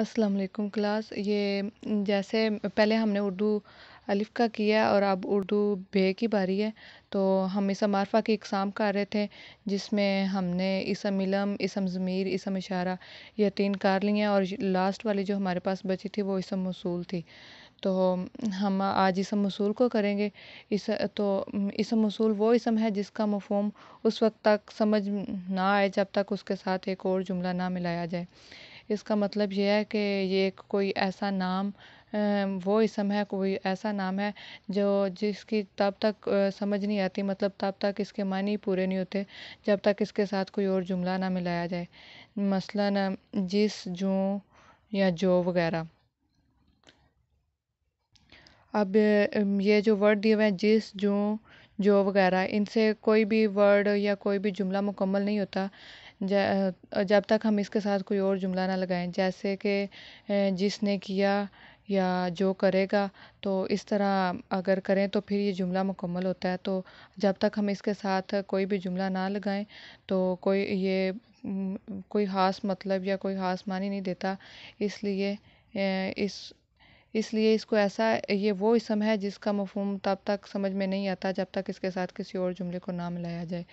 अस्सलाम वालेकुम क्लास ये जैसे पहले हमने उर्दू अलिफ़ का किया और अब उर्दू बे की बारी है तो हम इसम मारफा की इकसाम कर रहे थे जिसमें हमने इसम इलम इसम ज़मीर इसम इशारा ये तीन कर लिए हैं और लास्ट वाली जो हमारे पास बची थी वो इसम मसूल थी तो हम आज इसम मसूल को करेंगे इस तो इसम मसूल वो इसम है जिसका मफहम उस वक्त तक समझ ना आए जब तक उसके साथ एक और जुमला ना मिलाया जाए इसका मतलब ये है कि ये कोई ऐसा नाम वो इसम है कोई ऐसा नाम है जो जिसकी तब तक समझ नहीं आती मतलब तब तक इसके मानी पूरे नहीं होते जब तक इसके साथ कोई और जुमला ना मिलाया जाए ना जिस जो या जो वगैरह अब ये जो वर्ड दिए हुए हैं जिस जो जो वगैरह इनसे कोई भी वर्ड या कोई भी जुमला मुकम्मल नहीं होता जब तक हम इसके साथ कोई और जुमला ना लगाएं जैसे कि जिसने किया या जो करेगा तो इस तरह अगर करें तो फिर ये जुमला मुकम्मल होता है तो जब तक हम इसके साथ कोई भी जुमला ना लगाएं तो कोई ये कोई ख़ास मतलब या कोई ख़ास मानी नहीं देता इसलिए इस इसलिए इसको ऐसा ये वो इसम है जिसका मफ़हूम तब तक समझ में नहीं आता जब तक इसके साथ किसी और जुमले को ना मिलाया जाए